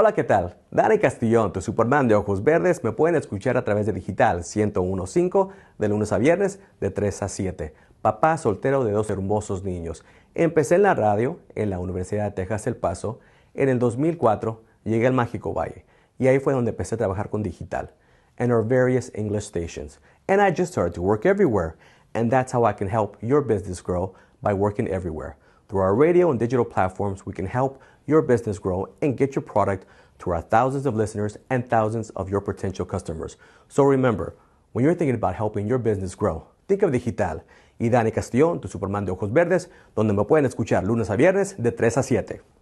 Hola, ¿qué tal? Dani Castillón, tu Superman de Ojos Verdes, me pueden escuchar a través de Digital 1015 de lunes a viernes de 3 a 7. Papá soltero de dos hermosos niños. Empecé en la radio en la Universidad de Texas El Paso. En el 2004 llegué al Mágico Valle y ahí fue donde empecé a trabajar con Digital En our various English stations. And I just started to work everywhere. And that's how I can help your business grow by working everywhere. Through our radio and digital platforms, we can help your business grow and get your product to our thousands of listeners and thousands of your potential customers. So remember, when you're thinking about helping your business grow, think of Digital y Dani Castillo, tu Superman de Ojos Verdes, donde me pueden escuchar lunes a viernes de 3 a 7.